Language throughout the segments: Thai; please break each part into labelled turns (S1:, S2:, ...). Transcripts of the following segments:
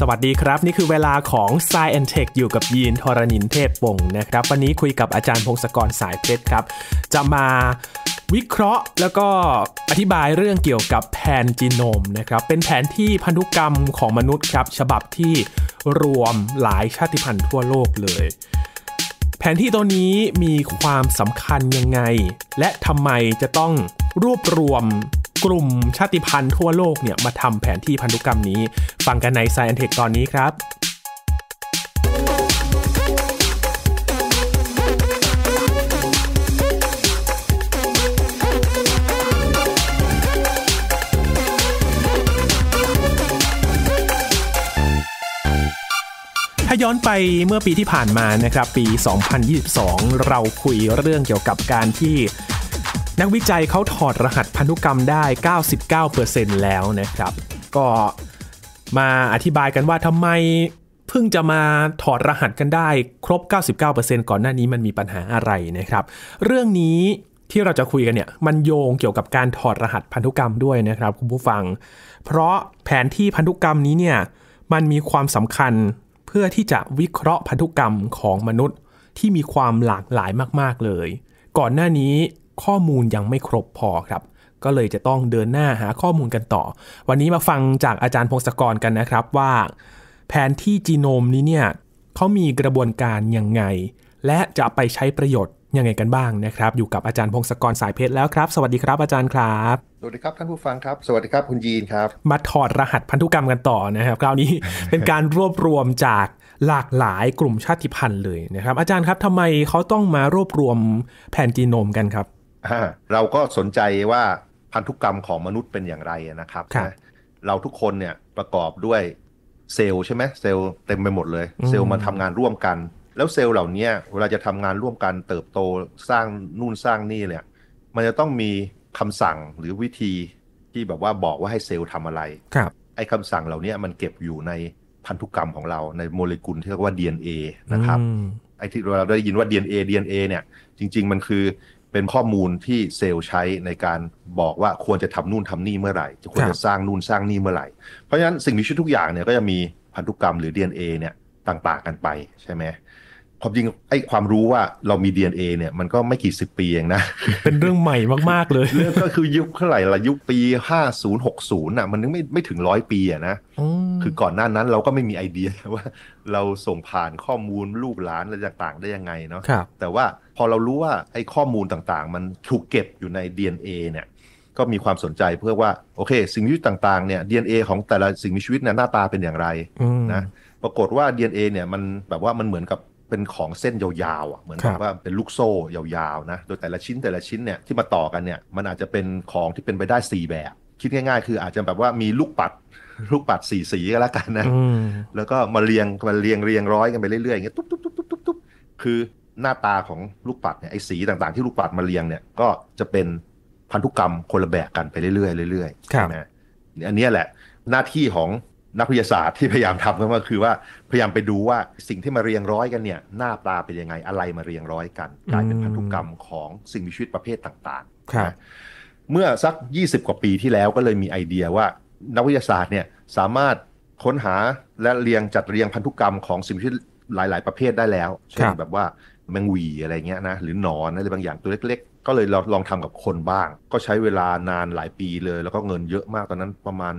S1: สวัสดีครับ นี่คือเวลาของ s ซแอนเทคอยู่กับยีนทรณินเทพปงนะครับ วันนี้คุยกับอาจารย์พงศกรสายเพชรครับ จะมาวิเคราะห์แล้วก็อธิบายเรื่องเกี่ยวกับแผนจีโนมนะครับ เป็นแผนที่พันธุกรรมของมนุษย์ครับ ฉบับที่รวมหลายชาติพันธุ์ทั่วโลกเลย แผนที่ตัวนี้มีความสำคัญยังไง และทำไมจะต้องรวบรวมกลุ่มชาติพันธุ์ทั่วโลกเนี่ยมาทำแผนที่พันธุกรรมนี้ฟังกันใน Science Tech ตอนนี้ครับ ถ้าย้อนไปเมื่อปีที่ผ่านมานะครับปี 2022 เราคุยเรื่องเกี่ยวกับการที่นักวิจัยเขาถอดรหัสพันธุกรรมได้ 99%แล้วนะครับ ก็มาอธิบายกันว่าทำไม เพิ่งจะมาถอดรหัสกันได้ ครบ 99%ก่อนหน้านี้มันมีปัญหาอะไรนะครับ เรื่องนี้ที่เราจะคุยกันเนี่ยมันโยงเกี่ยวกับการถอดรหัสพันธุกรรมด้วยนะครับคุณผู้ฟัง เพราะแผนที่พันธุกรรมนี้เนี่ยมันมีความสำคัญเพื่อที่จะวิเคราะห์พันธุกรรมของมนุษย์ที่มีความหลากหลายมาก ๆเลย ก่อนหน้านี้ข้อมูลยังไม่ครบพอครับ ก็เลยจะต้องเดินหน้าหาข้อมูลกันต่อ วันนี้มาฟังจากอาจารย์พงศกรกันนะครับ ว่าแผนที่จีโนมนี้เนี่ยเขามีกระบวนการยังไง และจะไปใช้ประโยชน์ยังไงกันบ้างนะครับ อยู่กับอาจารย์พงศกรสายเพชรแล้วครับ สวัสดีครับอาจารย์ครับสวัสด
S2: ีครับท่านผู้ฟังครับสวัสดีครับคุณ
S1: ยีนครับ มาถอดรหัสพันธุกรรมกันต่อนะครับคราวนี้เป็นการรวบรวมจากหลากหลายกลุ่มชาติพันธุ์เลยนะครับอาจารย์ครับทำไมเขาต้องมารวบรวมแผนจีโนมกันครับ
S2: เราก็สนใจว่าพันธุกรรมของมนุษย์เป็นอย่างไรนะครับรบนะเราทุกคนเนี่ยประกอบด้วยเซลล์ใช่ไหมเซลล์เต็มไปหมดเลย เซลล์มาทำงานร่วมกัน แล้วเซลล์เหล่านี้เวลาจะทำงานร่วมกันเติบโตสร้างนู่นสร้างนี่เลยมันจะต้องมีคำสั่งหรือวิธีที่แบบว่าบอกว่าให้เซลล์ทำอะไรครับไอ้คำสั่งเหล่านี้มันเก็บอยู่ในพันธุกรรมของเราในโมเลกุลที่เรียกว่า DNA นะครับไอ้ที่เราได้ยินว่า DNA DNA เนี่ย จริง ๆ มันคือเป็นข้อมูลที่เซลล์ใช้ในการบอกว่าควรจะทำนู่นทำนี่เมื่อไหร่ จะควรจะสร้างนู่นสร้างนี่เมื่อไหร่ เพราะฉะนั้นสิ่งมีชีวิตทุกอย่างเนี่ยก็จะมีพันธุกรรมหรือ DNA เนี่ยต่างๆกันไปใช่ไหมความจริงไอ้ความรู้ว่าเรามี DNA เนี่ยมันก็ไม่กี่สิบปีเองนะเป็นเรื่องใหม่มากๆเลยเรื่องก็คือยุคเท่าไหร่ละยุคปีห้าศูนย์หกศูนย์อ่ะมันนึงไม่ไม่ถึงร้อยปีอ่ะนะคือก่อนหน้านั้นเราก็ไม่มีไอเดียว่า เราส่งผ่านข้อมูลลูกหลานอะไรต่างๆได้ยังไงเนาะแต่ว่าพอเรารู้ว่าไอ้ข้อมูลต่างๆ มันถูกเก็บอยู่ใน DNA เนี่ย ก็มีความสนใจเพื่อว่าโอเค สิ่งมีชีวิตต่างๆเนี่ย DNA ของแต่ละสิ่งมีชีวิตเนี่ยหน้าตาเป็นอย่างไรนะปรากฏว่า DNA เนี่ยมันแบบว่ามันเหมือนกับเป็นของเส้นยาวๆอ่ะ เหมือนกับว่าเป็นลูกโซ่ยาวๆนะ โดยแต่ละชิ้นแต่ละชิ้นเนี่ยที่มาต่อกันเนี่ย มันอาจจะเป็นของที่เป็นไปได้ 4 แบบ คิดง่ายๆคืออาจจะแบบว่ามีลูกปัดลูกปัดสีสีก็แล้วกันนะแล้วก็มาเรียงมาเรียงเรียงร้อยกันไปเรื่อยๆอย่างเงี้ย ตุ๊บตุ๊บตุ๊บตุ๊บตุ๊บตุ๊บคือหน้าตาของลูกปัดเนี่ยไอ้สีต่างๆที่ลูกปัดมาเรียงเนี่ยก็จะเป็นพันธุกรรมคนละแบบ กันไปเรื่อยๆเรื่อยๆนะ อันนี้แหละหน้าที่ของนักวิทยาศาสตร์ที่พยายามทำก็คือว่าพยายามไปดูว่าสิ่งที่มาเรียงร้อยกันเนี่ย หน้าตาเป็นยังไงอะไรมาเรียงร้อยกันกลายเป็นพันธุกรรมของสิ่งมีชีวิตประเภทต่างๆครับเมื่อสัก20 กว่าปีที่แล้วก็เลยมีไอเดียว่า นักวิทยาศาสตร์เนี่ยสามารถค้นหาและเรียงจัดเรียงพันธุกรรมของสิ่งมีชีวิตหลาย ๆประเภทได้แล้วเช่นแบบว่าแมงวีอะไรเงี้ยนะหรือหนอนอะไรบางอย่างตัวเล็ก ๆ ก็เลยลองทำกับคนบ้าง ก็ใช้เวลานานหลายปีเลย แล้วก็เงินเยอะมากตอนนั้นประมาณ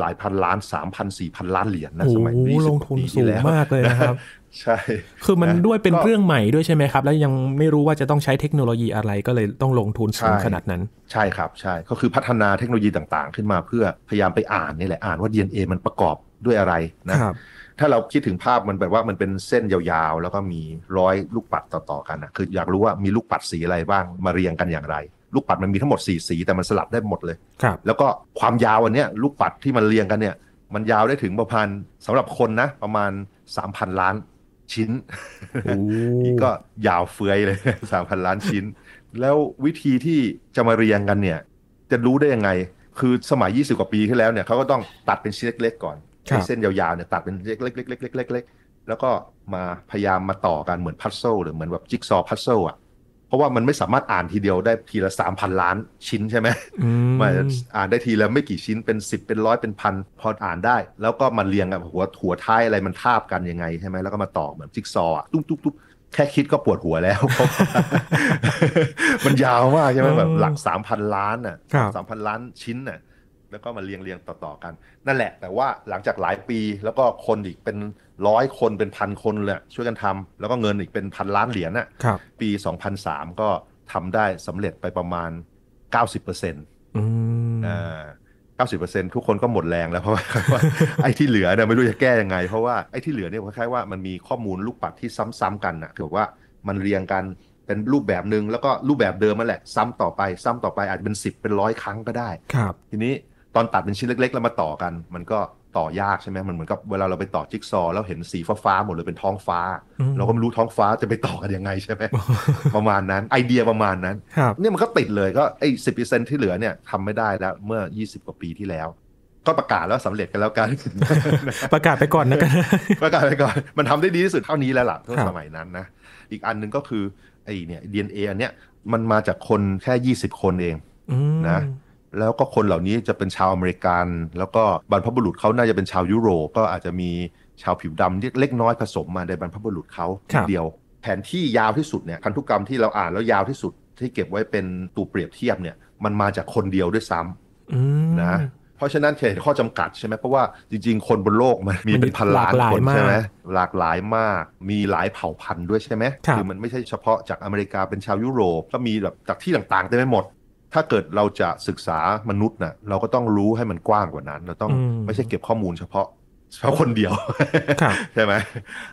S2: หลายพันล้านสามพันสี่พันล้านเหรียญนนะสมัยนี้ลงทุนสูงมากเลยนะครับ ใช่
S1: คือมันด้วยเป็นเรื่องใหม่ด้วยใช่ไหมครับ แล้วยังไม่รู้ว่าจะต้องใช้เทคโนโลยีอะไรก็เลยต้องลงทุนสูงขนาดนั้น ใช่ครับ ใช่ ก็คือพัฒนาเทคโนโลยีต่างๆ ข
S2: ึ้นมาเพื่อพยายามไปอ่านนี่แหละอ่านว่า DNA มันประกอบด้วยอะไรนะถ้าเราคิดถึงภาพมันแบบว่ามันเป็นเส้นยาวๆ แล้วก็มีร้อยลูกปัดต่อๆกันนะคือ อยากรู้ว่ามีลูกปัดสีอะไรบ้างมาเรียงกันอย่างไรลูกปัดมันมีทั้งหมด4สีแต่มันสลับได้หมดเลยครับแล้วก็ความยาวอันเนี้ยลูกปัดที่มันเรียงกันเนี่ย มันยาวได้ถึงประมาณสำหรับคนนะ ประมาณ 3,000 ล้านชิ้นนี่ก็ยาวเฟือยเลยสามพันล้านชิ้น แล้ววิธีที่จะมาเรียง กันเนี่ยจะรู้ได้ยังไง คือสมัย20 กว่าปีที่แล้วเนี่ยเขาก็ต้องตัดเป็นชิ้นเล็กๆก่อน เส้นยาวๆเนี่ยตัดเป็นเล็กๆๆๆๆ แล้วก็มาพยายามมาต่อกันเหมือนพัซเซิลหรือเหมือนแบบจิ๊กซอว์พัซเซิลอ่ะราะว่ามันไม่สามารถอ่านทีเดียวได้ทีละสามพันล้านชิ้นใช่ไหมมันอ่านได้ทีละไม่กี่ชิ้นเป็นสิบเป็นร้อยเป็นพันพออ่านได้ แล้วก็มันเรียงกับหัวหัวท้ายอะไรมันทาบกันยังไงใช่ไหมแล้วก็มาต่อเหมือนจิ๊กซอว์ตุ๊บตุ๊บตุ๊บแค่คิดก็ปวดหัวแล้วมันยาวมากใช่ไหมแบบหลักสามพันล้านอ่ะสามพันล้านชิ้นอ่ะแล้วก็มาเรียงเรียงต่อๆกัน นั่นแหละ แต่ว่าหลังจากหลายปีแล้วก็คนอีกเป็นร้อยคนเป็นพันคนเลยช่วยกันทำ แล้วก็เงินอีกเป็นพันล้านเหรียญน่ะปี 2003 ก็ทำได้สำเร็จไปประมาณ90%อเปอ่า90%ทุกคนก็หมดแรง แล้วเพราะว่าไอ้ที่เหลือเนี่ยไม่รู้จะแก้ยังไงเพราะว่าไอ้ที่เหลือเนี่ยคล้ายๆว่ามันมีข้อมูลลูกปัดที่ซ้ำ ๆ กันนะคือว่ามันเรียงกันเป็นรูปแบบหนึ่งแล้วก็รูปแบบเดิมมาแหละ ซ้ำต่อไปซ้ำต่อไปอาจจะเป็น10เป็นร้อยครั้งก็ได้ ครับ ทีนี้ตอนตัดเป็นชิ้นเล็ก ๆ แล้วมาต่อกัน มันก็ต่อยากใช่ไหมมันเหมือนกับเวลาเราไปต่อจิ๊กซอ แล้วเห็นสีฟ้าๆหมดเลยเป็นท้องฟ้า เราก็ไม่รู้ท้องฟ้าจะไปต่อกันยังไงใช่ไหมประมาณนั้นไอเดียประมาณนั้นเนี่ยมันก็ติดเลยก็ไอ้สิบเปอร์เซ็นที่เหลือเนี่ยทำไม่ได้แล้วเมื่อ 20 กว่าปีที่แล้ว ก็ประกาศแล้วสำเร็จกันแล้วกัน
S1: ประกาศไปก่อนนะกัน
S2: ประกาศไปก่อน มันทำได้ดีที่สุดเท่านี้แล้วล่ะเ่าสมัยนั้นนะ อีกอันหนึ่งก็คือไอ้เนี่ยดีเอ็นเออันเนี้ยมันมาจากคนแค่ 20 คนเองนะแล้วก็คนเหล่านี้จะเป็นชาวอเมริกัน แล้วก็บรรพบุรุษเขาน่าจะเป็นชาวยุโรป ก็อาจจะมีชาวผิวดำเล็กน้อยผสมมาในบรรพบุรุษเขาเดียว แผนที่ยาวที่สุดเนี่ยพันธุกรรมที่เราอ่านแล้วยาวที่สุดที่เก็บไว้เป็นตัวเปรียบเทียบเนี่ย มันมาจากคนเดียวด้วยซ้ำนะเพราะฉะนั้นเห็นข้อจำกัดใช่ไหมเพราะว่าจริง ๆ คนบนโลกมันมีเป็นพันล้านคนใช่ไหมหลากหลายมาก มีหลายเผ่าพันธุ์ด้วยใช่ไหมคือมันไม่ใช่เฉพาะจากอเมริกาเป็นชาวยุโรปก็มีแบบจากที่ต่างๆได้ไม่หมดถ้าเกิดเราจะศึกษามนุษย์นะ่ะเราก็ต้องรู้ให้มันกว้างกว่านั้น เราต้องไม่ใช่เก็บข้อมูลเฉพาะ เฉพาะคนเดียวใช่ไหม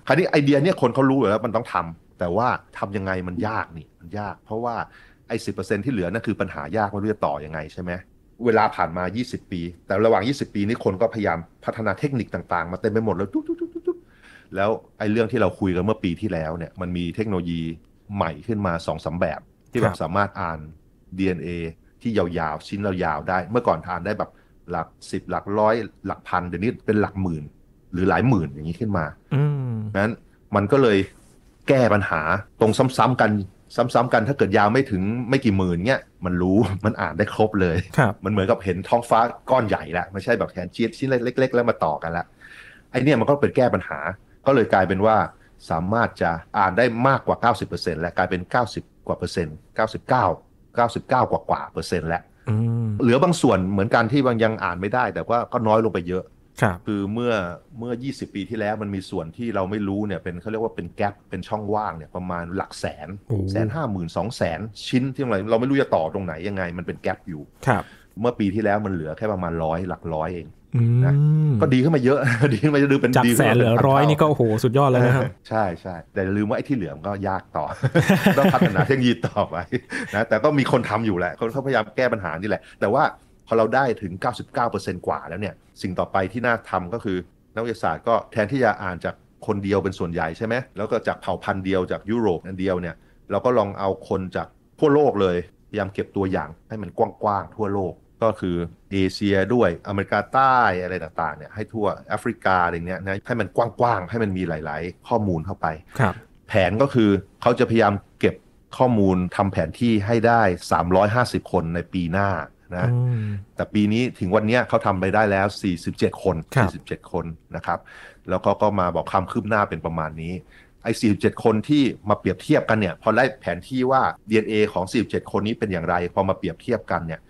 S2: คราวนี้ไอเดียเนี่ยคนเขารู้อยู่แล้วมันต้องทำ แต่ว่าทำยังไงมันยากนี่มันยาก เพราะว่าไอ้สิที่เหลือนั่นคือปัญหายากว่าจะต่ออยังไงใช่ไหมเวลาผ่านมา 20 ปี แต่ระหว่าง 20 ปีนี้คนก็พยายามพัฒนาเทคนิคต่าง ๆ มาเต็มไปหมดแล้วทุกๆแล้วไอ้เรื่องที่เราคุยกันเมื่อปีที่แล้วเนี่ยมันมีเทคโนโลยีใหม่ขึ้นมา2อสแบบ ที่แบบสามารถอ่าน DNA ที่ยาวๆชิ้นยาวๆได้ เมื่อก่อนทานได้แบบหลักสิบหลักร้อยหลักพันเดี๋ยวนี้เป็นหลักหมื่นหรือหลายหมื่นอย่างนี้ขึ้นมาอืนั้นมันก็เลยแก้ปัญหาตรงซ้ำๆกันซ้ำๆกันถ้าเกิดยาวไม่ถึงไม่กี่หมื่นเงี้ยมันรู้มันอ่านได้ครบเลยมันเหมือนกับเห็นท้องฟ้าก้อนใหญ่ละไม่ใช่แบบแขนชิ้นชิ้นเล็กๆแล้วมาต่อกันละไอเนี่ยมันก็เป็นแก้ปัญหา ก็เลยกลายเป็นว่าสามารถจะอ่านได้มากกว่า 90%และกลายเป็น 90กว่าเปอร์เซ็นต์99 99 กว่ากว่าเปอร์เซ็นต์แล้วเหลือบางส่วนเหมือนกันที่บางยังอ่านไม่ได้ แต่ว่าก็น้อยลงไปเยอะ คือเมื่อเมื่อ 20 ปีที่แล้วมันมีส่วนที่เราไม่รู้เนี่ยเป็นเขาเรียกว่าเป็นแกลบเป็นช่องว่างเนี่ยประมาณหลักแสนแสนห้าหมื่นสองแสนชิ้นที่อะไรเราไม่รู้จะต่อตรงไหนยังไง มันเป็นแกลบอยู่ เมื่อปีที่แล้วมันเหลือแค่ประมาณร้อยหลักร้อยเอง
S1: นะก็ดีขึ้นมาเยอ
S2: ะ ดีขึ้นมาจะดูเป็นจากแสนเหลือร้อย
S1: นี่ก็โหสุดยอดแล้วนะครับ
S2: ใช่ใช่แต่ลืมว่าไอ้ที่เหลือมก็ยากต่อ ต้องพัฒนาเทคโนโลยีต่อไปนะแต่ก็มีคนทำอยู่แหละเขาพยายามแก้ปัญหานี่แหละ แต่ว่าพอเราได้ถึง 99%กว่าแล้วเนี่ย สิ่งต่อไปที่น่าทำก็คือ นักวิทยาศาสตร์ก็แทนที่จะอ่านจากคนเดียวเป็นส่วนใหญ่ใช่ไหมแล้วก็จากเผ่าพันธุ์เดียวจากยุโรปนั่นเดียวเนี่ยเราก็ลองเอาคนจากทั่วโลกเลยพยายามเก็บตัวอย่างให้มันกว้างๆทั่วโลกก็คือเอเชียด้วยอเมริกาใต้อะไรต่างๆเนี่ยให้ทั่วแอฟริกาอะไรเนี้ยนะให้มันกว้างๆ ให้มันมีหลายๆ ข้อมูลเข้าไปครับแผนก็คือเขาจะพยายามเก็บข้อมูลทำแผนที่ให้ได้ 350 คนในปีหน้านะ แต่ปีนี้ถึงวันนี้เขาทำไปได้แล้ว 47 คน47คนนะครับ แล้วก็ก็มาบอกความคืบหน้าเป็นประมาณนี้ไอ้47คนที่มาเปรียบเทียบกันเนี่ยพอได้แผนที่ว่า DNA ของ 47คนนี้เป็นอย่างไรพอมาเปรียบเทียบกันเนี่ย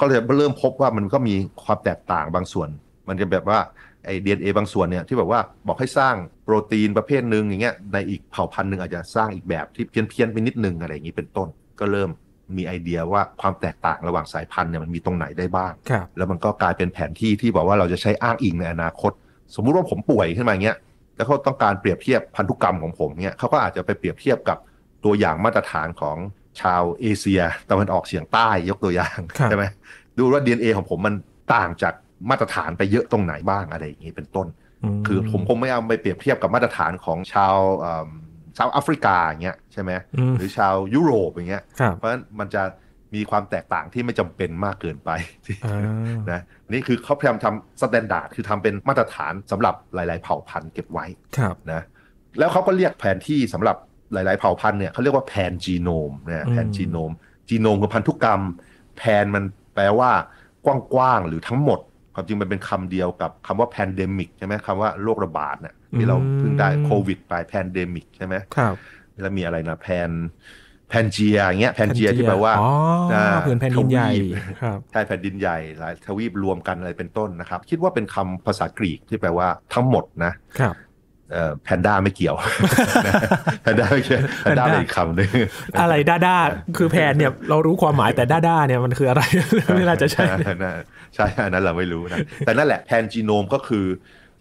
S2: ก็เลยเริ่มพบว่ามันก็มีความแตกต่างบางส่วน มันจะแบบว่าไอเดีเอบางส่วนเนี่ยที่แบบว่าบอกให้สร้างโปรตีนประเภทหนึ่งอย่างเงี้ย ในอีกเผ่าพันธุ์หนึ่งอาจจะสร้างอีกแบบที่เพี้ยนเพี้ยนไปนิดนึงอะไรอย่างนี้เป็นต้น ก็เริ่มมีไอเดียว่าความแตกต่างระหว่างสายพันธุ์เนี่ยมันมีตรงไหนได้บ้าง แล้วมันก็กลายเป็นแผนที่ที่บอกว่าเราจะใช้อ้างอิงในอนาคต สมมุติว่าผมป่วยขึ้นมาเงี้ยแล้วเขาต้องการเปรียบเทียบพันธุกรรมของผมเนี่ย เขาก็อาจจะไปเปรียบเทียบกับตัวอย่างมาตรฐานของชาวเอเชียตะวันออกเฉียงใต้ยกตัวอย่างใช่ไหมดูว่า DNA ของผมมันต่างจากมาตรฐานไปเยอะตรงไหนบ้างอะไรอย่างนี้เป็นต้น คือผมคงไม่เอาไปเปรียบเทียบกับมาตรฐานของชาวชาวแอฟริกาอย่างเงี้ยใช่ไหมหรือชาวยุโรปอย่างเงี้ยเพราะฉะนั้นมันจะมีความแตกต่างที่ไม่จำเป็นมากเกินไปนะนี่คือเขาพยายามทำสแตนดาร์ดคือทำเป็นมาตรฐานสำหรับหลาย ๆ เผ่าพันธุ์เก็บไว้นะ แล้วเขาก็เรียกแผนที่สำหรับหลายๆเผ่าพันธุ์เนี่ยเขาเรียกว่าแพนจีโนมนะแพนจีโนม จีโนมคือพันธุกรรม แพนมันแปลว่ากว้าง ๆ หรือทั้งหมดความจริงมันเป็นคำเดียวกับคำว่าแพนเดมิกใช่ไหมคำว่าโรคระบาดเนี่ยที่เราเพิ่งได้โควิด ไปแพนเดมิกใช่ไหมครับแล้วมีอะไรนะแพนแพนเจียอย่างเงี้ยแพนเจีย ที่แปลว่าผืนแผ่นดินใหญ่ใช่แผ่นดินใหญ่หลายทวีปรวมกันอะไรเป็นต้นนะครับ คิดว่าเป็นคำภาษากรีกที่แปลว่าทั้งหมดนะครับแพนด้าไม่เกี่ยวแพนด้าไม่เกี่ยวแพนด้าเป็นคำหนึ่ง
S1: อะไรด้าด้าคือแพนเนี่ยเรารู้ความหมายแต่ด้าด้าเนี่ยมันคืออะไรไม่น่าจะใช่
S2: ใช่อันนั้นเราไม่รู้นะแต่นั่นแหละแพนจีโนมก็คือ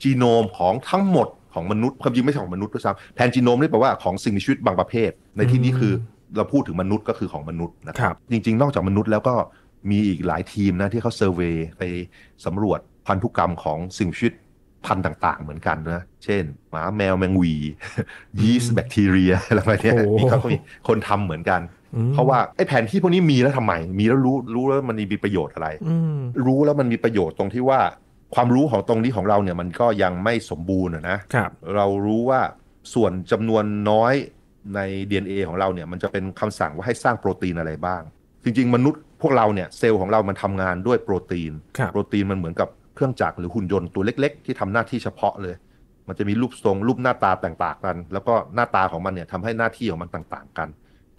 S2: จีโนมของทั้งหมด ของมนุษย์ความจริงไม่ใช่ของมนุษย์ด้วยซ้ำแพนจีโนมนี่แปลว่าของสิ่งมีชีวิตบางประเภท ในที่นี้คือเราพูดถึงมนุษย์ก็คือของมนุษย์นะครับจริงๆ นอกจากมนุษย์แล้วก็มีอีกหลายทีมนะ ที่เขาเซอร์เวยไปสำรวจพันธุกรรมของสิ่งมีชีวิตพันธุ์ต่างๆ เหมือนกันนะ เช่น หมา แมว แมงวียีสต์แบคทีเรีย อะไรแบบนี้มีเขามี คนทำเหมือนกัน เพราะว่าไอ้แผนที่พวกนี้มีแล้วทำไม มีแล้วรู้ รู้แล้วมันมีประโยชน์อะไร รู้แล้วมันมีประโยชน์ตรงที่ว่าความรู้ของตรงนี้ของเราเนี่ยมันก็ยังไม่สมบูรณ์นะเรารู้ว่าส่วนจำนวนน้อยใน DNA ของเราเนี่ยมันจะเป็นคำสั่งว่าให้สร้างโปรตีนอะไรบ้าง จริงๆมนุษย์ พวกเราเนี่ยเซลล์ของเรามันทำงานด้วยโปรตีน โปรตีนมันเหมือนกับเครื่องจักรหรือหุ่นยนต์ตัวเล็กๆ ที่ทำหน้าที่เฉพาะเลย มันจะมีรูปทรงรูปหน้าตาแตกต่างกัน แล้วก็หน้าตาของมันเนี่ยทำให้หน้าที่ของมันต่างๆกัน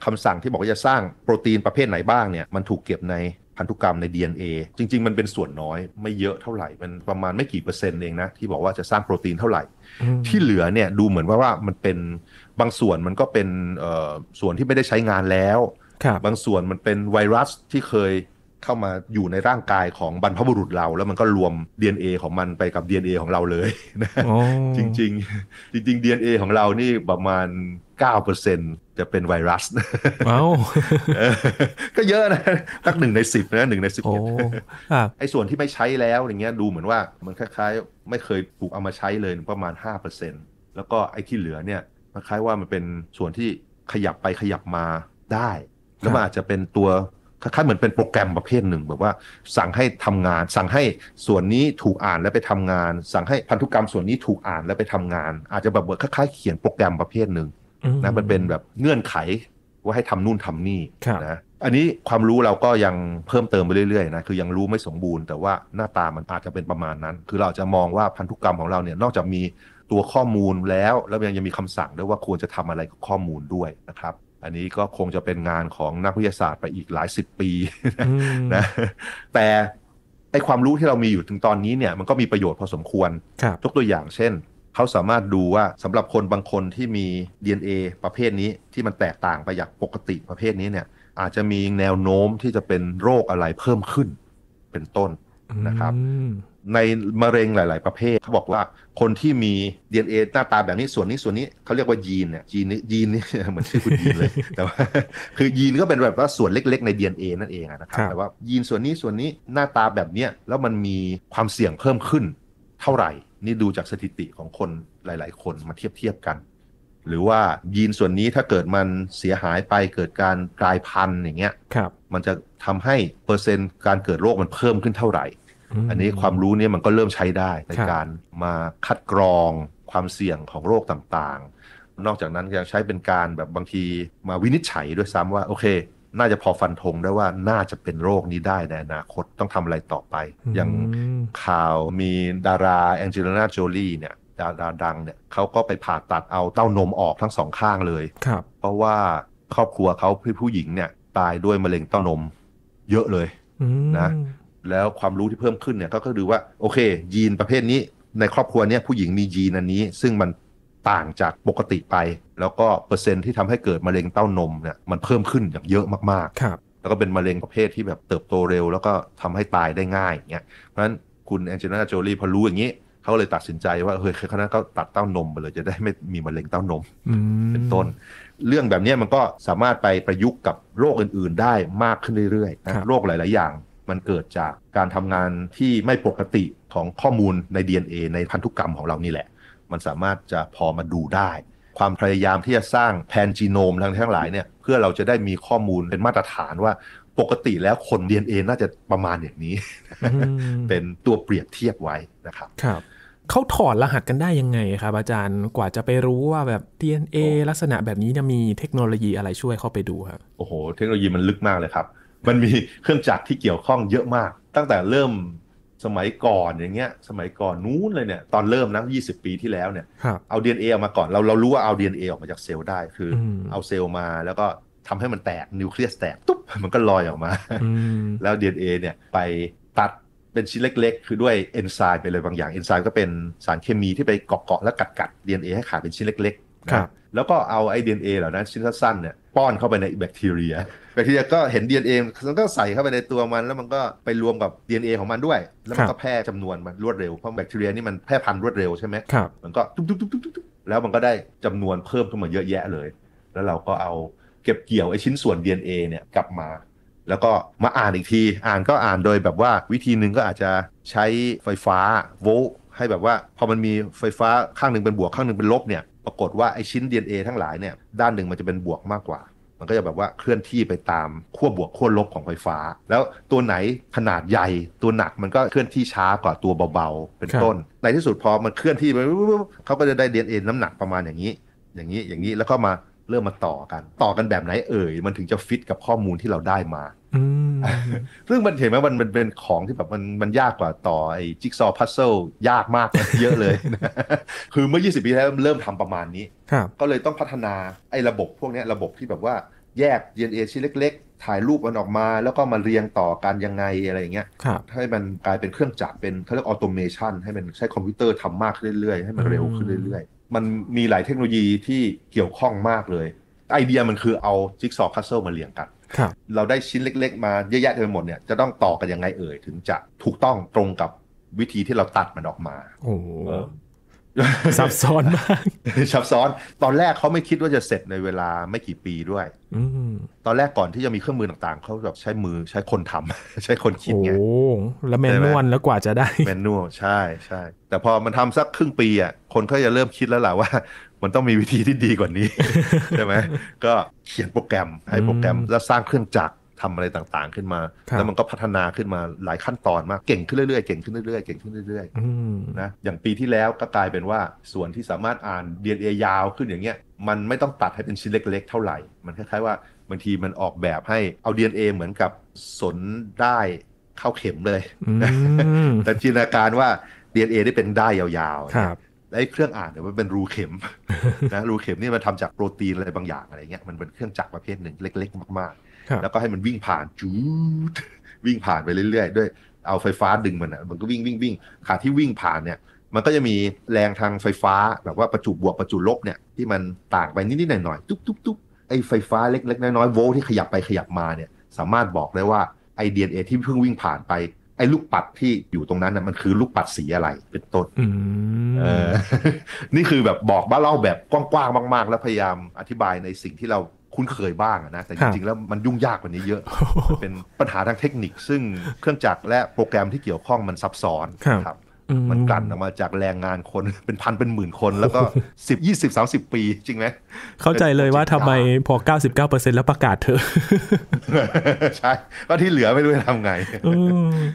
S2: คำสั่งที่บอกว่าจะสร้างโปรตีนประเภทไหนบ้างเนี่ย มันถูกเก็บในพันธุกรรมใน DNA จริงๆมันเป็นส่วนน้อยไม่เยอะเท่าไหร่ มันประมาณไม่กี่เปอร์เซ็นต์เองนะที่บอกว่าจะสร้างโปรตีนเท่าไหร่ ที่เหลือเนี่ยดูเหมือนว่าว่ามันเป็นบางส่วนมันก็เป็นส่วนที่ไม่ได้ใช้งานแล้ว บางส่วนมันเป็นไวรัสที่เคยเข้ามาอยู่ในร่างกายของบรรพบุรุษเราแล้วมันก็รวม DNA ของมันไปกับ DNA ของเราเลยนะจริงจริงจริง DNA ของเรานี่ประมาณ9%จะเป็นไวรัสเอ้าก็เยอะนะตักหนึ่งในสิบนะหนึ่งในสิบไอ้ส่วนที่ไม่ใช้แล้วอย่างเงี้ยดูเหมือนว่ามันคล้ายๆ ไม่เคยถูกเอามาใช้เลยประมาณ5%แล้วก็ไอ้ที่เหลือเนี่ยมันคล้ายว่ามันเป็นส่วนที่ขยับไปขยับมาได้แล้วมันอาจจะเป็นตัวคล้ายๆ เหมือนเป็นโปรแกรมประเภทหนึ่งแบบว่าสั่งให้ทำงาน สั่งให้ส่วนนี้ถูกอ่านแล้วไปทำงาน สั่งให้พันธุกรรมส่วนนี้ถูกอ่านแล้วไปทำงานอาจจะแบบคล้ายๆเขียนโปรแกรมประเภทหนึ่งนะมันเป็นแบบเงื่อนไข ว่าให้ทำนู่นทำนี่นะอันนี้ความรู้เราก็ยังเพิ่มเติมไปเรื่อยๆนะคือยังรู้ไม่สมบูรณ์แต่ว่าหน้าตามันอาจจะเป็นประมาณนั้น คือเราจะมองว่าพันธุกรรมของเราเนี่ยนอกจากมีตัวข้อมูลแล้วแล้วยังมีคำสั่งด้วยว่าควรจะทำอะไรกับข้อมูลด้วยนะครับอันนี้ก็คงจะเป็นงานของนักวิทยาศาสตร์ไปอีกหลายสิบปีนะ แต่ไอความรู้ที่เรามีอยู่ถึงตอนนี้เนี่ย มันก็มีประโยชน์พอสมควรยกตัวอย่างเช่นเขาสามารถดูว่าสำหรับคนบางคนที่มี DNA ประเภทนี้ที่มันแตกต่างไปจากปกติประเภทนี้เนี่ย อาจจะมีแนวโน้มที่จะเป็นโรคอะไรเพิ่มขึ้นเป็นต้นนะครับในมะเร็งหลาย ๆ ประเภท เขาบอกว่าคนที่มี DNA หน้าตาแบบนี้ส่วนนี้ส่วนนี้เขาเรียกว่ายีนเนี่ยยีนนี้ยีนนี่เหมือนชื่อคุณยีนเลยแต่ว่าคือยีนก็เป็นแบบว่าส่วนเล็ก ๆ ใน DNA นั่นเองนะครับแต่ว่ายีนส่วนนี้ส่วนนี้หน้าตาแบบเนี้ยแล้วมันมีความเสี่ยงเพิ่มขึ้นเท่าไหร่ นี่ดูจากสถิติของคนหลาย ๆ คนมาเทียบเทียบกัน หรือว่ายีนส่วนนี้ถ้าเกิดมันเสียหายไปเกิดการกลายพันธุ์อย่างเงี้ยมันจะทำให้เปอร์เซ็นต์การเกิดโรคมันเพิ่มขึ้นเท่าไหร่อันนี้ความรู้นี้มันก็เริ่มใช้ได้ในการมาคัดกรองความเสี่ยงของโรคต่างๆ นอกจากนั้นยังใช้เป็นการแบบบางทีมาวินิจฉัยด้วยซ้ำว่าโอเค น่าจะพอฟันธงได้ว่าน่าจะเป็นโรคนี้ได้ในอนาคตต้องทำอะไรต่อไป อย่างข่าวมีดาราแองเจลินาโจลี่เนี่ยดาราดังเนี่ยเขาก็ไปผ่าตัดเอาเต้านมออกทั้งสองข้างเลยครับ เพราะว่าครอบครัวเขาผู้หญิงเนี่ยตายด้วยมะเร็งเต้านมเยอะเลยนะแล้วความรู้ที่เพิ่มขึ้นเนี่ยก็คือว่าโอเค ยีนประเภทนี้ในครอบครัวเนี่ยผู้หญิงมียีนอันนี้ ซึ่งมันต่างจากปกติไปแล้วก็เปอร์เซ็นต์ที่ทำให้เกิดมะเร็งเต้านมเนี่ยมันเพิ่มขึ้นอย่างเยอะมากๆครับแล้วก็เป็นมะเร็งประเภทที่แบบเติบโตเร็วแล้วก็ทำให้ตายได้ง่ายอย่างเงี้ยเพราะฉะนั้นคุณแองเจล่าโจลี่พอรู้อย่างนี้ เขาเลยตัดสินใจว่าเฮ้ยคณะก็ตัดเต้านมไปเลยจะได้ไม่มีมะเร็งเต้านมเป็นต้น เรื่องแบบนี้มันก็สามารถไปประยุกต์กับโรคอื่นๆ ได้มากขึ้นเรื่อยๆโรคหลายๆอย่างมันเกิดจากการทำงานที่ไม่ปกติของข้อมูลใน DNA ในพันธุกรรมของเรานี่แหละ มันสามารถจะพอมาดูได้ ความพยายามที่จะสร้างแพนจีโนมทั้งทั้งหลายเนี่ย เพื่อเราจะได้มีข้อมูลเป็นมาตรฐานว่าปกติแล้วคน DNA น่าจะประมาณอย่างนี้ เป็นตัวเปรียบเทียบไว้นะค
S1: รับ ครับเขาถอดรหัสกันได้ยังไงครับอาจารย์ กว่าจะไปรู้ว่าแบบ DNA ลักษณะแบบนี้จะมีเทคโนโลยีอะไรช่วยเข้าไปดูครับ
S2: โอ้โห เทคโนโลยีมันลึกมากเลยครับมันมีเครื่องจักรที่เกี่ยวข้องเยอะมาก ตั้งแต่เริ่มสมัยก่อนอย่างเงี้ยสมัยก่อนนู้นเลยเนี่ยตอนเริ่มนะยี่สิบปีที่แล้วเนี่ยเอา DNA ออกมาก่อนเราเรารู้ว่าเอา DNA ออกมาจากเซลล์ได้คือ เอาเซลล์มา แล้วก็ทำให้มันแตกนิวเคลียสแตกตุ๊บมันก็ลอยออกมาแล้ว DNA เนี่ยไปตัดเป็นชิ้นเล็ก ๆ คือด้วยเอนไซม์ไปเลยบางอย่างเอนไซม์ก็เป็นสารเคมีที่ไปเกาะๆแล้วกัดๆ DNA ให้ขาดเป็นชิ้นเล็กๆแล้วก็เอาไอดีเอเหล่านั้นชิ้นสั้นๆเนี่ยป้อนเข้าไปในแบคทีเรียแบคทีเรียก็เห็น DNA มันก็ใส่เข้าไปในตัวมัน แล้วมันก็ไปรวมกับ DNA ของมันด้วย แล้วมันก็แพร่จำนวนมันรวดเร็วเพราะแบคทีเรียนี่มันแพร่พันธุ์รวดเร็วใช่ไหมครับมันก็ทุบๆแล้วมันก็ได้จำนวนเพิ่มขึ้นมาเยอะแยะเลย แล้วเราก็เอาเก็บเกี่ยวไอ้ชิ้นส่วน DNA เนี่ยกลับมา แล้วก็มาอ่านอีกทีอ่านก็อ่านโดยแบบว่าวิธีหนึ่งก็อาจจะใช้ไฟฟ้าโวลต์ให้แบบว่า พอมันมีไฟฟ้าข้างหนึ่งเป็นบวกข้างหนึ่งเป็นลบเนี่ยปรากฏว่าไอ้ชิ้น DNA ทั้งหลายเนี่ยด้านหนึ่งมันจะเป็นบวกมากกว่ามันก็จะแบบว่าเคลื่อนที่ไปตามขั้วบวกขั้วลบของไฟฟ้า แล้วตัวไหนขนาดใหญ่ ตัวหนักมันก็เคลื่อนที่ช้ากว่าตัวเบาๆ เป็นต้น ในที่สุดพอ มันเคลื่อนที่ไปเขาก็จะได้ดเอ็น้ำหนักประมาณอย่างนี้ อย่างนี้อย่างนี้แล้วก็มาเริ่มมาต่อกัน ต่อกันแบบไหนเอ่ยมันถึงจะฟิตกับข้อมูลที่เราได้มาเรื่องมันเห็นไหมมันเป็นของที่แบบ มันมันยากกว่าต่อไอ้จิ๊กซอพัซเซิลยากมากเยอะเลย คือเมื่อ 20 ปีที่แล้วเริ่มทำประมาณนี้ก็เลยต้องพัฒนา ไอ้ระบบพวกนี้ระบบที่แบบว่าแยก DNA ชิ้นเล็กๆ ถ่ายรูปมันออกมา แล้วก็มาเรียงต่อกันยังไงอะไรอย่างเงี้ยให้มันกลายเป็นเครื่องจักรเป็นเขาเรียกออโตเมชันให้มันใช้คอมพิวเตอร์ทำมากขึ้นเรื่อยๆให้มันเร็วขึ้นเรื่อย ๆ มันมีหลายเทคโนโลยีที่เกี่ยวข้องมากเลยไอเดียมันคือเอาจิ๊กซอว์พัซเซิลมาเรียงกันเราได้ชิ้นเล็ก ๆ มาเยอะแยะเต็มไปหมดเนี่ยจะต้องต่อกันยังไงเอ่ย ถึงจะถูกต้องตรงกับวิธีที่เราตัดมันออกมาโอ้
S1: ซับซ้อนมาก
S2: ซับซ้อนตอนแรกเขาไม่คิดว่าจะเสร็จในเวลาไม่กี่ปีด้วยอตอนแรกก่อนที่จะมีเครื่องมือต่างๆ เขาแบบใช้มือใช้คนทำใช้คนคิดไงโ
S1: อ้แล้วแมนนวลแล้วกว่าจะได้แ
S2: มนนวลใช่ใช่แต่พอมันทำสักครึ่งปีอ่ะคนก็จะเริ่มคิดแล้วแหละว่ามันต้องมีวิธีที่ดีกว่านี้ใช่ไหมก็เขียนโปรแกรมให้โปรแกรมแล้วสร้างเครื่องจักรทำอะไรต่างๆขึ้นมา แล้วมันก็พัฒนาขึ้นมาหลายขั้นตอนมากเก่งขึ้นเรื่อยๆเก่งขึ้นเรื่อยๆเก่งขึ้นเรื่อยๆนะอย่างปีที่แล้วก็กลายเป็นว่าส่วนที่สามารถอ่าน DNA ยาวขึ้นอย่างเงี้ยมันไม่ต้องตัดให้เป็นชิ้นเล็กๆ เท่าไหร่ มันคล้ายๆว่าบางทีมันออกแบบให้เอา DNA เหมือนกับสนได้เข้าเข็มเลยแต่จินตนาการว่า DNA ได้เป็นได้ยาวๆไอ้เครื่องอ่านเนี่ยมันเป็นรูเข็มนะรูเข็มนี่มันทำจากโปรตีนอะไรบางอย่างอะไรเงี้ยมันเป็นเครื่องจักรประเภทหนึ่งเล็ก ๆมากๆ แล้วก็ให้มันวิ่งผ่านจูดวิ่งผ่านไปเรื่อยๆ ด้วยเอาไฟฟ้าดึงมันอ่ะมันก็วิ่งวิ่งวิ่งขาที่วิ่งผ่านเนี่ยมันก็จะมีแรงทางไฟฟ้าแบบว่าประจุบวกประจุลบเนี่ยที่มันต่างไปนิดๆหน่อยๆตุ๊บตุ๊บตุ๊บไอ้ไฟฟ้าเล็กๆ น้อยๆโวลต์ที่ขยับไปขยับมาเนี่ยสามารถบอกได้ว่าไอเดียเอที่เพิ่งวิ่งผ่านไปไอ้ลูกปัดที่อยู่ตรงนั้นนะมันคือลูกปัดสีอะไรเป็นต้น นี่คือแบบบอกบ้าเล่าแบบกว้างๆมากๆ แล้วพยายามอธิบายในสิ่งที่เราคุ้นเคยบ้างนะแต่จริงๆแล้วมันยุ่งยากกว่านี้เยอะเป็นปัญหาทางเทคนิคซึ่งเครื่องจักรและโปรแกรมที่เกี่ยวข้องมันซับซ้อนครับมันกลั่นออกมาจากแรงงานคนเป็นพันเป็นหมื่นคนแล้วก็สิบยี่สิบสาสิบปีจริงไหมเข้าใจเลยว่าทำ
S1: ไมพอเก้าสิบเก้าเปอร์เซ็นแล้วประกาศเธอ
S2: ใช่ก็ที่เหลือไม่รู้จะทำไง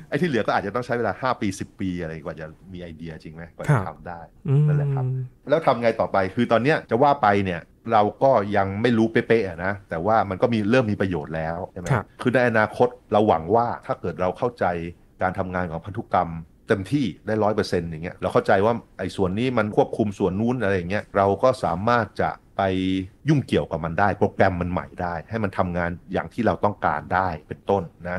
S2: ไอ้ที่เหลือก็อาจจะต้องใช้เวลาห้าปีสิบปีอะไรกว่าจะมีไอเดียจริงไหมกว่าจะทำได้นั่นแหละครับแล้วทำไงต่อไปคือตอนเนี้ยจะว่าไปเนี่ยเราก็ยังไม่รู้เป๊ะๆนะแต่ว่ามันก็มีเริ่มมีประโยชน์แล้วใช่ไหมคือในอนาคตเราหวังว่าถ้าเกิดเราเข้าใจการทำงานของพันธุกรรมเต็มที่ได้ร้อยเปอร์เซ็นต์อย่างเงี้ยเราเข้าใจว่าไอ้ส่วนนี้มันควบคุมส่วนนู้นอะไรอย่างเงี้ยเราก็สามารถจะไปยุ่งเกี่ยวกับมันได้ โปรแกรมมันใหม่ได้ ให้มันทำงานอย่างที่เราต้องการได้เป็นต้นนะ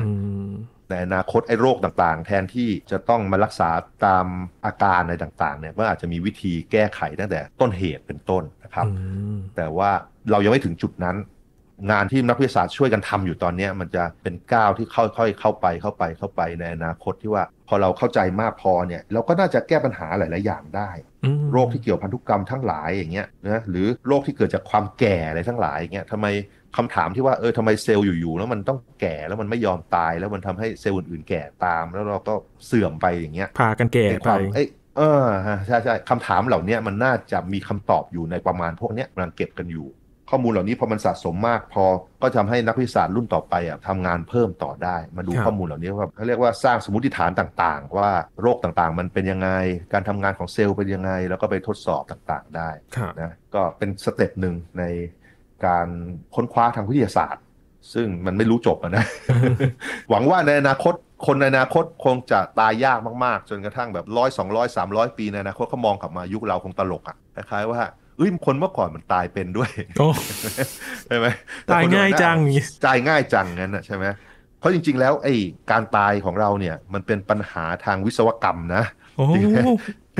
S2: ในอนาคตไอ้โรคต่าง ๆ แทนที่จะต้องมารักษาตามอาการอะไรต่างๆเนี่ยก็อาจจะมีวิธีแก้ไขตั้งแต่ ต้นเหตุเป็นต้นนะครับแต่ว่าเรายังไม่ถึงจุดนั้นงานที่นักวิทยาศาสตร์ช่วยกันทำอยู่ตอนนี้มันจะเป็นก้าวที่ค่อยๆเข้าไปเข้าไปเข้าไปในอนาคตที่ว่าพอเราเข้าใจมากพอเนี่ยเราก็น่าจะแก้ปัญหาหลายๆอย่างได้ โรคที่เกี่ยวพันธุกรรมทั้งหลายอย่างเงี้ยนะหรือโรคที่เกิดจากความแก่อะไรทั้งหลายอย่างเงี้ยทำไมคำถามที่ว่า เออทำไมเซลล์อยู่ๆแล้วมันต้องแก่แล้วมันไม่ยอมตาย แล้วมันทำให้เซลล์อื่นๆแก่ตามแล้วเราก็เสื่อมไปอย่างเงี้ย
S1: พากันแก่ไป
S2: เออใช่ใช่คำถามเหล่านี้มันน่าจะมีคำตอบอยู่ในประมาณ พวกนี้กำลังเก็บกันอยู่ข้อมูลเหล่านี้พอมันสะสมมาก พอก็ทำให้นักวิชารรุ่นต่อไปอ่ะทำงานเพิ่มต่อได้ มาดูข้อมูลเหล่านี้ว่าเขาเรียกว่าสร้างสมมติฐานต่างๆ ว่าโรคต่างๆ มันเป็นยังไง การทำงานของเซลล์เป็นยังไง แล้วก็ไปทดสอบต่าง ๆได้นะก็เป็นสเต็ปหนึ่งในการค้นคว้าทางวิทยาศาสตร์ ซึ่งมันไม่รู้จบนะ หวังว่าในอนาคตคนในอนาคตคงจะตายยากมากๆจนกระทั่งแบบร้อยสองร้อยสามร้อยปีในอนาคตเขามองกลับมายุคเราคงตลกอ่ะคล้ายๆว่าเอ้ยคนเมื่อก่อนมันตายเป็นด้วยใช่ไหมตายง่ายจังตายง่ายจังงั้นนะใช่ไหมเพราะจริงๆแล้วไอ้การตายของเราเนี่ย มันเป็นปัญหาทางวิศวกรรมนะ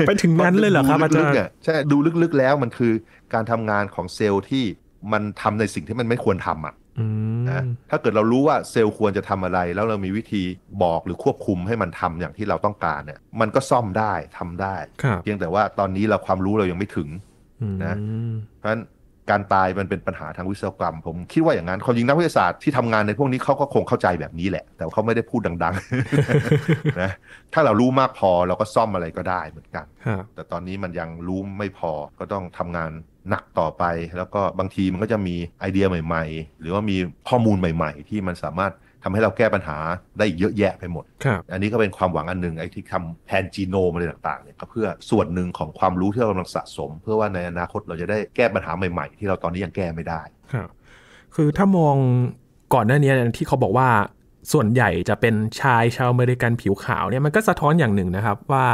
S2: ไปถึงนั้นเลยเหรอครับอาจารย์ใช่ดูลึกๆแล้วมันคือการทำงานของเซลล์ที่มันทำในสิ่งที่มันไม่ควรทำอ่ะนะถ้าเกิดเรารู้ว่าเซลล์ควรจะทำอะไร แล้วเรามีวิธีบอกหรือควบคุมให้มันทำอย่างที่เราต้องการเนี่ย มันก็ซ่อมได้ทำได้เพียงแต่ว่าตอนนี้เราความรู้เรายังไม่ถึงนะเพราะฉะนั้นการตายมันเป็นปัญหาทางวิศวกรรมผมคิดว่าอย่างนั้นความจริงนักวิทยาศาสตร์ที่ทำงานในพวกนี้เขาก็คงเข้าใจแบบนี้แหละ แต่เขาไม่ได้พูดดังๆนะถ้าเรารู้มากพอเราก็ซ่อมอะไรก็ได้เหมือนกัน แต่ตอนนี้มันยังรู้ไม่พอก็ต้องทำงานหนักต่อไป แล้วก็บางทีมันก็จะมีไอเดียใหม่ๆ หรือว่ามีข้อมูลใหม่ๆ ที่มันสามารถทำให้เราแก้ปัญหาได้เยอะแยะไปหมด อันนี้ก็เป็นความหวังอันหนึ่งไอ้ที่ทำแทนจีโนมอะไรต่าง ๆเนี่ยก็เพื่อส่วนหนึ่งของความรู้ที่เรากำลังสะสม เพื่อว่าในอนาคตเราจะได้แ
S1: ก้ปัญหาใหม่ๆ ที่เราตอนนี้ยังแก้ไม่ได้ครับ คือถ้ามองก่อนหน้านี้ที่เขาบอกว่า ส่วนใหญ่จะเป็นชายชาวอเมริกันผิวขาวเนี่ยมันก็สะท้อนอย่างหนึ่งนะครับ ว่า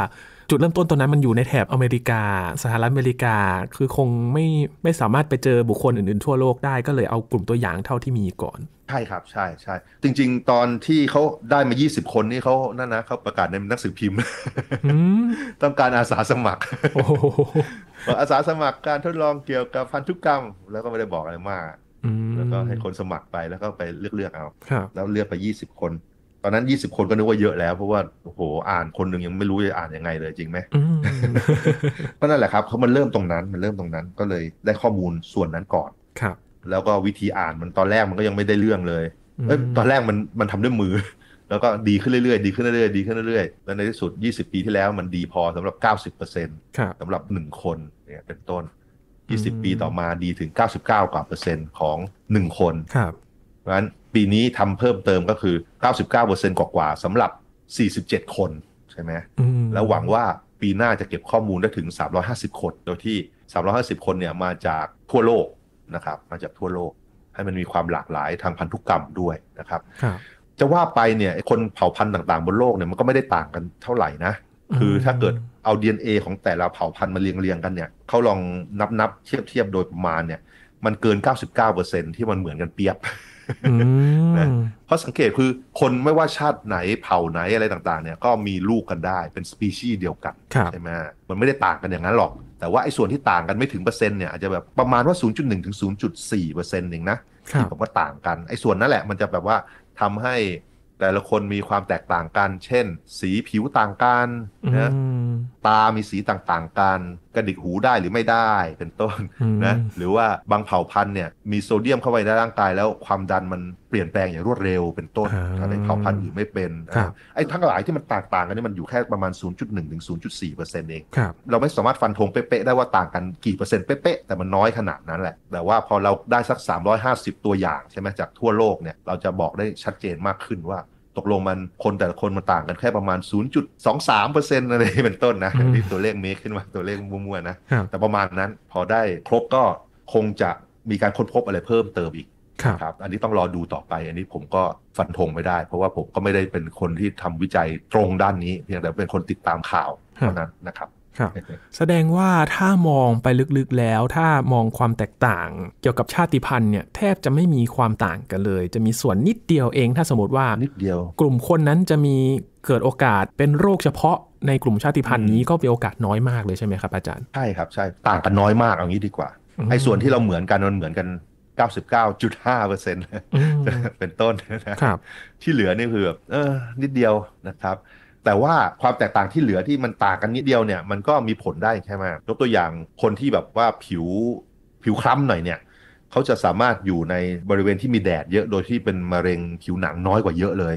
S1: จุดเริ่มต้นตอนนั้นมันอยู่ในแถบอเมริกา สหรัฐอเมริกา คือคงไม่ไม่สามารถไปเจอบุคคลอื่นๆทั่วโลกได้ก็เลยเอากลุ่มตัวอย่างเท่าที่มีก่อน
S2: ใช่ครับใช่ใช่จริงๆ ตอนที่เขาได้มา 20 คนนี่เขานั่นนะเขาประกาศในหนังสือพิมพ์ ต้องการอาสาสมัคร อาสาสมัครการทดลองเกี่ยวกับพันธุกรรม แล้วก็ไม่ได้บอกอะไรมากแล้วก็ให้คนสมัครไปแล้วก็ไปเลือกเลือกเอาแล้วเลือกไป 20 คนตอนนั้นยี่สิบคนก็นึกว่าเยอะแล้วเพราะว่าโอ้โหอ่านคนหนึ่งยังไม่รู้จะอ่านยังไงเลยจริงไหมก็นั่นแหละครับเขามันเริ่มตรงนั้นมันเริ่มตรงนั้นก็เลยได้ข้อมูลส่วนนั้นก่อนครับ แล้วก็วิธีอ่านมันตอนแรกมันก็ยังไม่ได้เรื่องเลยเอตอนแรกมันมันทำด้วยมือ แล้วก็ดีขึ้นเรื่อยๆดีขึ้นเรื่อยๆดีขึ้นเรื่อยๆแล้วในที่สุด 20 ปีที่แล้วมันดีพอสำหรับ 90%สสำหรับ1คนเนี่ย เป็นต้น 20 ปีต่อมาดีถึง99กว่าเปอร์เซ็นต์ของ1 คนครับพราะฉะนั้นปีนี้ทำเพิ่มเติมก็คือ 99%กว่าๆสำหรับ 47 คนใช่ไหมแล้วหวังว่าปีหน้าจะเก็บข้อมูลได้ถึง 350 คน โดยที่ 350 คนเนี่ยมาจากทั่วโลกนะครับ มาจากทั่วโลก ให้มันมีความหลากหลายทางพันธุกรรมด้วยนะครับ จะว่าไปเนี่ยคนเผ่าพันธุ์ต่างๆบนโลกเนี่ยมันก็ไม่ได้ต่างกันเท่าไหร่นะ คือถ้าเกิดเอา DNA ของแต่ละเผ่าพันธุ์มาเรียงเรียงกันเนี่ยเขาลองนับๆเทียบเทียบโดยประมาณเนี่ย มันเกิน 99%ที่มันเหมือนกันเปียบเพราะสังเกตคือคนไม่ว่าชาติไหนเผ่าไหนอะไรต่างๆ เนี่ย ก็มีลูกกันได้เป็นสปีชีส์เดียวกันใช่ไหมมันไม่ได้ต่างกันอย่างนั้นหรอก แต่ว่าไอ้ส่วนที่ต่างกันไม่ถึงเปอร์เซ็นต์เนี่ยอาจจะแบบ ประมาณว่า 0.1 ถึง 0.4เปอร์เซ็นต์เองนะ ที่ผมว่าต่างกัน ไอ้ส่วนนั่นแหละมันจะแบบว่าทำให้แต่ละคนมีความแตกต่างกัน เช่น สีผิวต่างกันนะตามีสีต่างๆกัน กระดิกหูได้หรือไม่ได้ เป็นต้น นะ หรือว่าบางเผ่าพันธุ์เนี่ย มีโซเดียมเข้าไปในร่างกายแล้วความดันมันเปลี่ยนแปลงอย่างรวดเร็ว เป็นต้นใ้เผ่าพันธุ์อื่นไม่เป็นไอ้ทั้งหลายที่มันแตกต่างกันนี่มันอยู่แค่ประมาณ 0.1ถึง0.4เปอร์เซ็นต์เองเราไม่สามารถฟันธงเป๊ะๆได้ว่าต่างกันกี่เปอร์เซ็นต์เป๊ะๆ แต่มันน้อยขนาดนั้นแหละ แต่ว่าพอเราได้สัก 350 ตัวอย่าง ใช่ไหมจากทั่วโลกเนี่ยเราจะบอกได้ชัดเจนมากขึ้นว่าตกลงมันคนแต่ละคนมันต่างกันแค่ประมาณ 0.23%อะไรเป็นต้นนะที่ตัวเลขเมคขึ้นมาตัวเลขมั่วๆนะ แต่ประมาณนั้นพอได้ครบก็คงจะมีการค้นพบอะไรเพิ่มเติมอีกครับ อันนี้ต้องรอดูต่อไปอันนี้ผมก็ฟันธงไม่ได้ เพราะว่าผมก็ไม่ได้เป็นคนที่ทำวิจัยตรงด้านนี้เพียงแต่เป็นคนติดตามข่าวเท่านั้นนะครับ
S1: ครับแสดงว่าถ้ามองไปลึกๆแล้ว ถ้ามองความแตกต่างเกี่ยวกับชาติพันธุ์เนี่ยแทบจะไม่มีความต่างกันเลย จะมีส่วนนิดเดียวเองถ้าสมมติว่านิดเดียว กลุ่มคนนั้นจะมีเกิดโอกาสเป็นโรคเฉพาะ ในกลุ่มชาติพันธุ์นี้ก็เป็นโอกาสน้อยมากเลยใช่ไหมครับ อาจารย์ ใช่ครับใช่
S2: ต่างกันน้อยมากเอางี้ดีกว่าไอ้ส่วนที่เราเหมือนกันมันเหมือนกัน 99.5 เปอร์เซ็นต์เป็นต้นนะครับ ที่เหลือนี่คือแบบเออ นิดเดียวนะครับแต่ว่าความแตกต่างที่เหลือที่มันต่างกันนิดเดียวเนี่ย มันก็มีผลได้แค่มากยกตัวอย่างคนที่แบบว่าผิวผิวคล้ำหน่อยเนี่ยเขาจะสามารถอยู่ในบริเวณที่มีแดดเยอะโดยที่เป็นมะเร็งผิวหนังน้อยกว่าเยอะเลย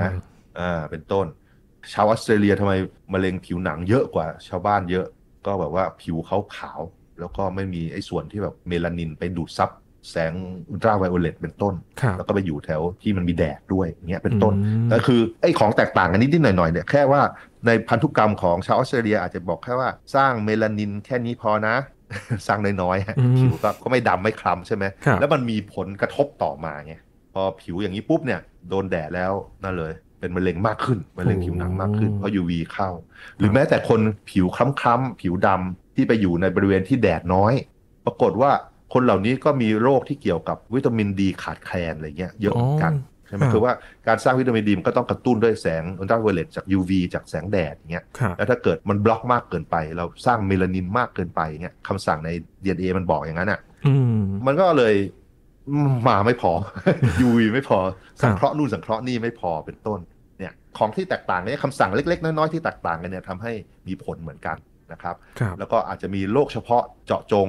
S2: นะอ่าเป็นต้น ชาวออสเตรเลียทำไมมะเร็งผิวหนังเยอะกว่า ชาวบ้านเยอะก็แบบว่าผิวเขาขาว แล้วก็ไม่มีไอ้ส่วนที่แบบเมลานินไปดูดซับแสงอุลตราไวโอเลตเป็นต้น แล้วก็ไปอยู่แถวที่มันมีแดดด้วยเงี้ยเป็นต้นก็คือไอ้ของแตกต่างกันนิดนิดหน่อยหน่อยเนี่ยแค่ว่าในพันธุกรรมของชาวออสเตรเลียอาจจะบอกแค่ว่าสร้างเมลานินแค่นี้พอนะ สร้างน้อยๆผิวก็ไม่ดำไม่คล้ำใช่ไหมแล้วมันมีผลกระทบต่อมาไงพอผิวอย่างนี้ปุ๊บเนี่ย โดนแดดแล้วนั่นเลย เป็นมะเร็งมากขึ้นมะเร็งผิวหนังมากขึ้นเพราะ UV เข้า หรือแม้แต่คนผิวคล้ำๆผิวดำที่ไปอยู่ในบริเวณที่แดดน้อย ปรากฏว่าคนเหล่านี้ก็มีโรคที่เกี่ยวกับวิตามินดีขาดแคลนอะไรเงี้ยเยอะเหมือนกันใช่ไหมคือว่าการสร้างวิตามินดีมันก็ต้องกระตุ้นด้วยแสงอันตราไวเลตจาก UV จากแสงแดดอย่างเงี้ยแล้วถ้าเกิดมันบล็อกมากเกินไป เราสร้างเมลานินมากเกินไปอย่างเงี้ยคำสั่งใน DNA มันบอกอย่างนั้นอ่ะมันก็เลยมาไม่พอ UV ไม่พอสังเคราะห์นู่นสังเคราะห์นี่ไม่พอเป็นต้นเนี่ยของที่แตกต่างเนี่ยคำสั่งเล็กๆ น้อยๆ ที่แตกต่างกันเนี่ยทำให้มีผลเหมือนกันนะครับ แล้วก็อาจจะมีโรคเฉพาะเจาะจง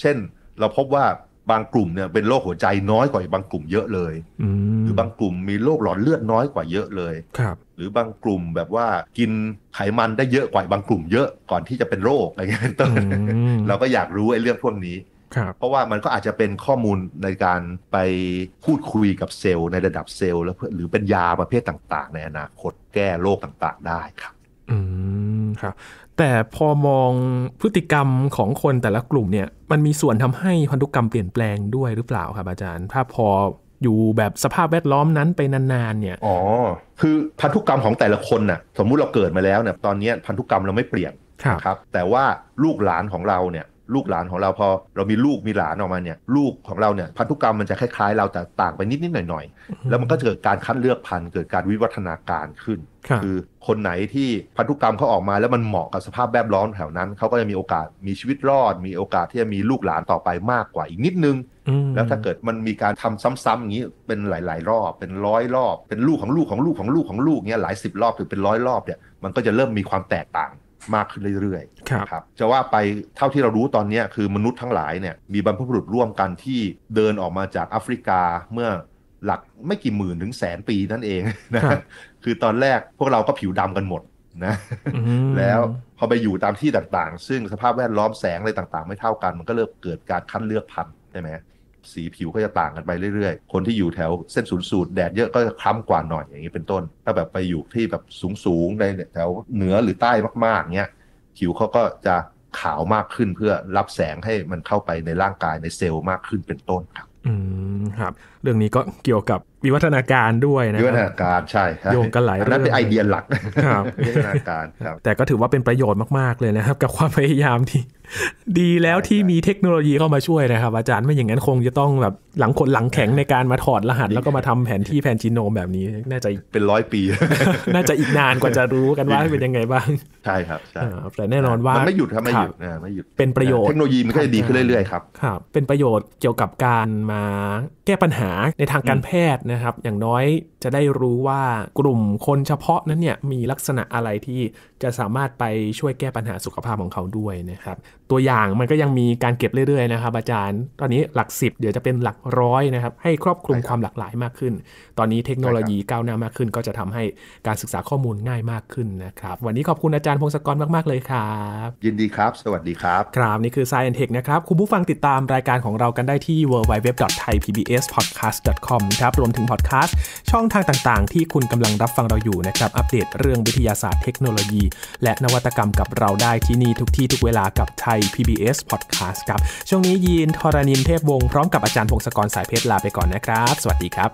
S2: เช่นเราพบว่าบางกลุ่มเนี่ยเป็นโรคหัวใจน้อยกว่าบางกลุ่มเยอะเลยหรือบางกลุ่มมีโรคหลอดเลือดน้อยกว่าเยอะเลยครับ หรือบางกลุ่มแบบว่ากินไขมันได้เยอะกว่า บางกลุ่มเยอะก่อนที่จะเป็นโรคอะไรเงี้ยต้นเราก็อยากรู้ไอ้เรื่องพวกนี้เพราะว่ามันก็อาจจะเป็นข้อมูลในการไปพูดคุยกับเซลล์ในระดับเซลล์แล้วหรือเป็นยาประเภทต่าง ๆ ในอนาคตแก้โรคต่างๆ ได้ครับ
S1: อืมครับแต่พอมองพฤติกรรมของคนแต่ละกลุ่มเนี่ยมันมีส่วนทำให้พันธุกรรมเปลี่ยนแปลงด้วยหรือเปล่าครับอาจารย์ถ้าพออยู่แบบสภาพแวดล้อมนั้นไปนานๆเนี่ยอ๋อ
S2: คือพันธุกรรมของแต่ละคนน่ะสมมุติเราเกิดมาแล้วเนี่ยตอนนี้พันธุกรรมเราไม่เปลี่ยนครับแต่ว่าลูกหลานของเราเนี่ยลูกหลานของเราพอเรามีลูกมีหลานออกมาเนี่ยลูกของเราเนี่ยพันธุกรรมมันจะคล้ายๆเราแต่ต่างไปนิดๆหน่อยๆ แล้วมันก็เกิดการคัดเลือกพันธุ์เกิดการวิวัฒนาการขึ้น คือคนไหนที่พันธุกรรมเขาออกมาแล้วมันเหมาะกับสภาพแวดล้อมแถวนั้นเขาก็จะมีโอกาสมีชีวิตรอด มีโอกาสที่จะมีลูกหลานต่อไปมากกว่าอีกนิดนึง แล้วถ้าเกิดมันมีการทำซ้ำๆอย่างนี้เป็นหลายๆ รอบเป็นร้อยรอบ เป็นลูกของลูกของลูกของลูกของลูกเนี้ยหลายสิบรอบถึง เป็นร้อยรอบเนี่ยมันก็จะเริ่มมีความแตกต่างมากขึ้นเรื่อยๆครับ จะว่าไปเท่าที่เรารู้ตอนนี้คือมนุษย์ทั้งหลายเนี่ยมีบรรพบุรุษร่วมกันที่เดินออกมาจากแอฟริกาเมื่อหลักไม่กี่หมื่นถึงแสนปีนั่นเองนะ คือตอนแรกพวกเราก็ผิวดำกันหมดนะแล้วพอไปอยู่ตามที่ต่างๆ ซึ่งสภาพแวดล้อมแสงอะไรต่างๆไม่เท่ากันมันก็เริ่มเกิดการคัดเลือกพันธุ์ใช่ไหมสีผิวก็จะต่างกันไปเรื่อยๆ คนที่อยู่แถวเส้นศูนย์สูตร แดดเยอะก็จะคล้ำกว่าหน่อยอย่างนี้เป็นต้น ถ้าแบบไปอยู่ที่แบบสูงๆ ในแถวเหนือหรือใต้มากๆเนี้ยผิวเขาก็จะขาวมากขึ้นเพื่อรับแสงให้มันเข้าไปในร่างกายในเซลล์มากขึ้นเป็นต้นครั
S1: บ อืมครับ เรื่องนี้ก็เกี่ยวกับวิวัฒนาการด้วยนะวิวัฒนาก
S2: ารใช่โยงกันหลายเรื่องนั้นเป็นไอเดียหลักครับ วิวัฒนาการ
S1: ครับแต่ก็ถือว่าเป็นประโยชน์มากๆ เลยนะครับกับความพยายามที่ดีแล้วที่มีเทคโนโลยีเข้ามาช่วยนะครับ อาจารย์ไม่อย่างนั้นคงจะต้องแบบหลังคนหลังแข็งในการมาถอดรหัส แล้วก็มาทำแผนที่แผนจีโนมแบบนี้น่าจะเป็นร้อยปี น่าจะอีกนานกว่าจะรู้กันว่าเป็นยังไงบ้างใช่ครับใช่แต่แน่นอนว่ามันไม่หยุดครับไม่หยุดไม่หยุดเป็นประโยชน์เทคโนโลยีมันก็จะดีขึ้นเรื่อยๆครับครับเป็นประโยชน์เกี่ยวกับการมาแก้ปัญหาในทางการแพทย์นะครับ อย่างน้อยจะได้รู้ว่ากลุ่มคนเฉพาะนั้นเนี่ยมีลักษณะอะไรที่จะสามารถไปช่วยแก้ปัญหาสุขภาพของเขาด้วยนะครับตัวอย่างมันก็ยังมีการเก็บเรื่อยๆนะครับอาจารย์ ตอนนี้หลักสิบเดี๋ยวจะเป็นหลักร้อยนะครับให้ครอบคลุมความหลากหลายมากขึ้น ตอนนี้เทคโนโลยีก้าวหน้ามากขึ้น ก็จะทำให้การศึกษาข้อมูลง่ายมากขึ้นนะครับ วันนี้ขอบคุณอาจารย์พงศกรมากๆเลยครับ ยินดีครับ สวัสดีครับ ครับนี่คือ Science Tech นะครับ คุณผู้ฟังติดตามรายการของเรากันได้ที่ www.thaipbspodcast.com ครับ รวมถึงพอดแคสต์ช่องทางต่างๆ ที่คุณกำลังรับฟังเราอยู่นะครับ อัปเดตเรื่องวิทยาศาสตร์ เทคโนโลยี และนวัตกรรมกับเราได้ที่นี่ทุกที่ทุกเวลากับไทย PBS Podcast ครับ ช่วงนี้ยีนทรานินเทพวงศ์พร้อมกับอาจารย์พงศกรสายเพชร ลาไปก่อนนะครับ สวัสดีครับ